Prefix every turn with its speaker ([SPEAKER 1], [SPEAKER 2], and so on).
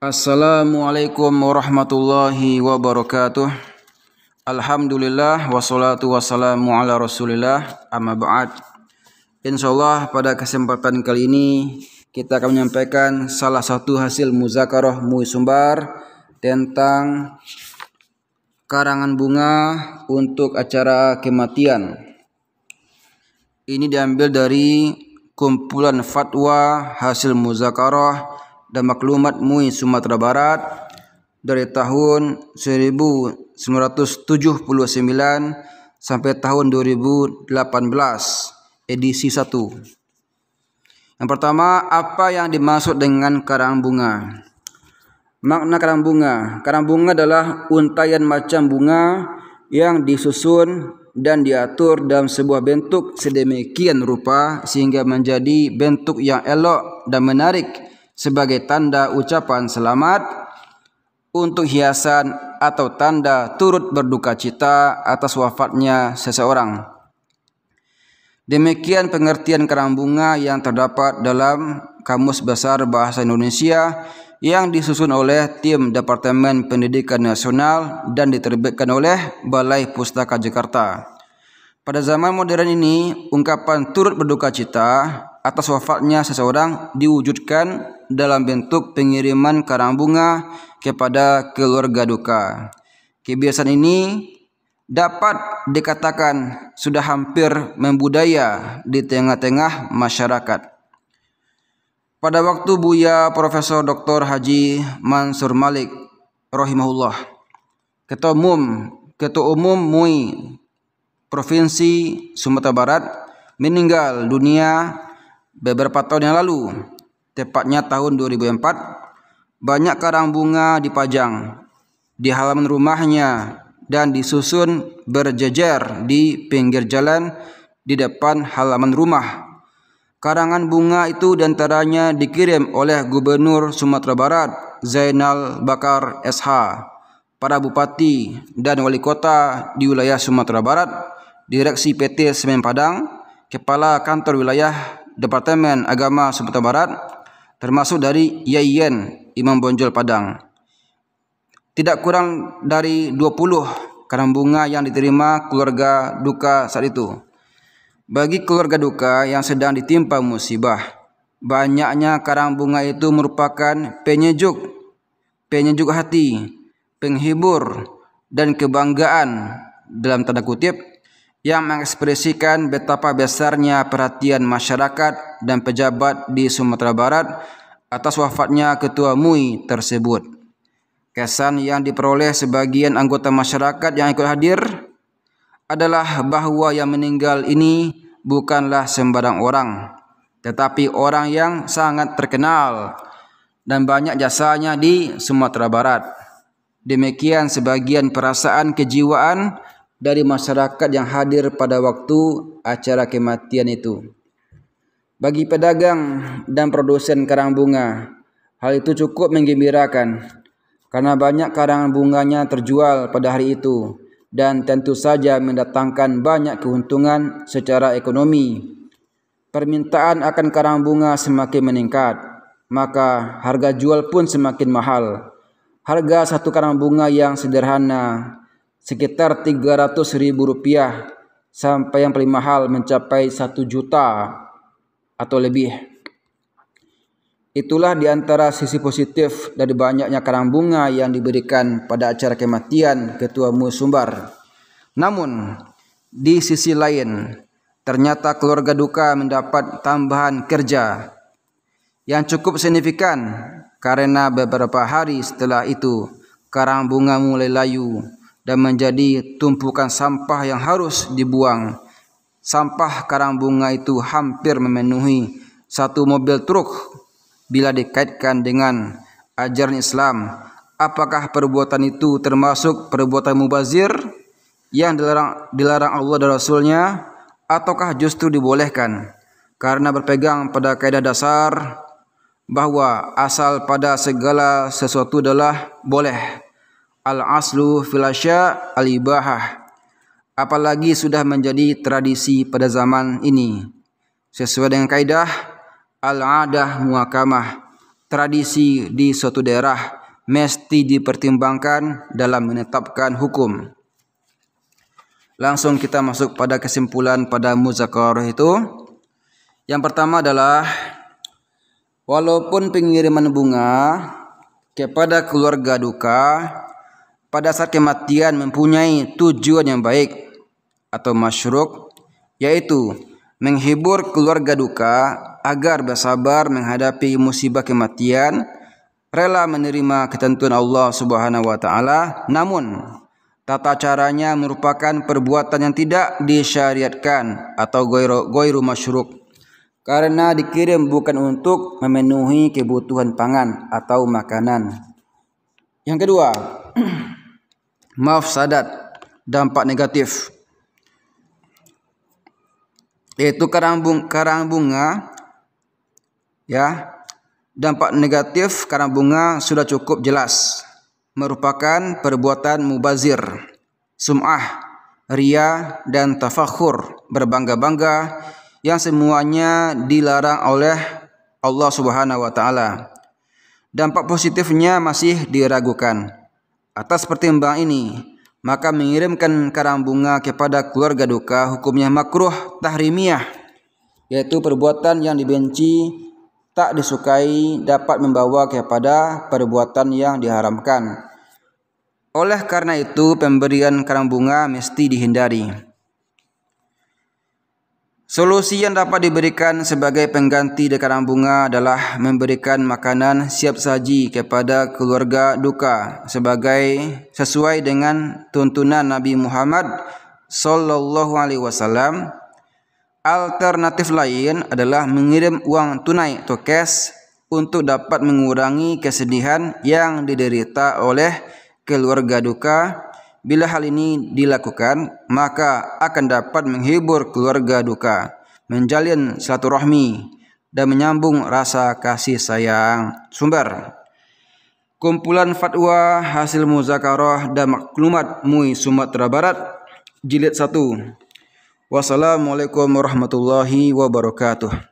[SPEAKER 1] Assalamualaikum warahmatullahi wabarakatuh Alhamdulillah wassalatu wassalamu ala rasulillah amma ba'd Insyaallah pada kesempatan kali ini kita akan menyampaikan salah satu hasil muzakarah MUI Sumbar tentang karangan bunga untuk acara kematian Ini diambil dari kumpulan fatwa hasil muzakarah dan maklumat MUI Sumatera Barat dari tahun 1979 sampai tahun 2018 edisi 1. Yang pertama, apa yang dimaksud dengan karang bunga? Makna karang bunga. Karang bunga adalah untayan macam bunga yang disusun dan diatur dalam sebuah bentuk sedemikian rupa sehingga menjadi bentuk yang elok dan menarik sebagai tanda ucapan selamat untuk hiasan atau tanda turut berduka cita atas wafatnya seseorang. Demikian pengertian kerang bunga yang terdapat dalam Kamus Besar Bahasa Indonesia yang disusun oleh tim Departemen Pendidikan Nasional dan diterbitkan oleh Balai Pustaka Jakarta. Pada zaman modern ini, ungkapan turut berduka cita atas wafatnya seseorang diwujudkan dalam bentuk pengiriman karang bunga kepada keluarga duka. Kebiasaan ini dapat dikatakan sudah hampir membudaya di tengah-tengah masyarakat. Pada waktu Buya Profesor Dr. Haji Mansur Malik rahimahullah, Ketua Umum Ketua Umum MUI Provinsi Sumatera Barat meninggal dunia beberapa tahun yang lalu tepatnya tahun 2004, banyak karang bunga dipajang di halaman rumahnya dan disusun berjejer di pinggir jalan di depan halaman rumah. Karangan bunga itu diantaranya dikirim oleh Gubernur Sumatera Barat Zainal Bakar SH, para bupati dan wali kota di wilayah Sumatera Barat, Direksi PT Semen Padang, Kepala Kantor Wilayah Departemen Agama Sumatera Barat, termasuk dari Yayen Imam Bonjol Padang. Tidak kurang dari 20 karang bunga yang diterima keluarga duka saat itu. Bagi keluarga duka yang sedang ditimpa musibah, banyaknya karang bunga itu merupakan penyejuk, penyejuk hati, penghibur, dan kebanggaan dalam tanda kutip yang mengekspresikan betapa besarnya perhatian masyarakat dan pejabat di Sumatera Barat atas wafatnya Ketua MUI tersebut. Kesan yang diperoleh sebagian anggota masyarakat yang ikut hadir adalah bahwa yang meninggal ini bukanlah sembarang orang, tetapi orang yang sangat terkenal dan banyak jasanya di Sumatera Barat. Demikian sebagian perasaan kejiwaan dari masyarakat yang hadir pada waktu acara kematian itu. Bagi pedagang dan produsen karang bunga, hal itu cukup menggembirakan karena banyak karang bunganya terjual pada hari itu dan tentu saja mendatangkan banyak keuntungan secara ekonomi. Permintaan akan karang bunga semakin meningkat, maka harga jual pun semakin mahal. Harga satu karang bunga yang sederhana sekitar 300 ribu rupiah sampai yang paling mahal mencapai 1 juta atau lebih. Itulah di antara sisi positif dari banyaknya karang bunga yang diberikan pada acara kematian Ketua Musumbar. Sumbar. Namun, di sisi lain, ternyata keluarga duka mendapat tambahan kerja yang cukup signifikan karena beberapa hari setelah itu karang bunga mulai layu dan menjadi tumpukan sampah yang harus dibuang. Sampah karang bunga itu hampir memenuhi satu mobil truk bila dikaitkan dengan ajaran Islam. Apakah perbuatan itu termasuk perbuatan mubazir yang dilarang, dilarang Allah dan Rasulnya ataukah justru dibolehkan karena berpegang pada kaidah dasar bahwa asal pada segala sesuatu adalah boleh al aslu filasya al ibahah apalagi sudah menjadi tradisi pada zaman ini sesuai dengan kaidah al adah muakamah tradisi di suatu daerah mesti dipertimbangkan dalam menetapkan hukum langsung kita masuk pada kesimpulan pada muzakarah itu yang pertama adalah walaupun pengiriman bunga kepada keluarga duka pada saat kematian mempunyai tujuan yang baik atau masyuruk yaitu menghibur keluarga duka agar bersabar menghadapi musibah kematian rela menerima ketentuan Allah Subhanahu wa taala namun tata caranya merupakan perbuatan yang tidak disyariatkan atau goiru, goiru masyuruk karena dikirim bukan untuk memenuhi kebutuhan pangan atau makanan. Yang kedua, Maaf mafsadat dampak negatif yaitu karang bunga, karang bunga ya dampak negatif karang bunga sudah cukup jelas merupakan perbuatan mubazir sum'ah ria dan tafakhur berbangga-bangga yang semuanya dilarang oleh Allah Subhanahu wa taala dampak positifnya masih diragukan Atas pertimbangan ini, maka mengirimkan karang bunga kepada keluarga duka hukumnya makruh tahrimiyah, yaitu perbuatan yang dibenci tak disukai dapat membawa kepada perbuatan yang diharamkan. Oleh karena itu, pemberian karang bunga mesti dihindari. Solusi yang dapat diberikan sebagai pengganti dekaran bunga adalah memberikan makanan siap saji kepada keluarga duka sebagai sesuai dengan tuntunan Nabi Muhammad sallallahu alaihi wasallam. Alternatif lain adalah mengirim uang tunai atau cash untuk dapat mengurangi kesedihan yang diderita oleh keluarga duka. Bila hal ini dilakukan, maka akan dapat menghibur keluarga duka, menjalin silaturahmi, dan menyambung rasa kasih sayang. Sumber Kumpulan Fatwa Hasil Muzakarah dan Maklumat MUI Sumatera Barat Jilid 1 Wassalamualaikum warahmatullahi wabarakatuh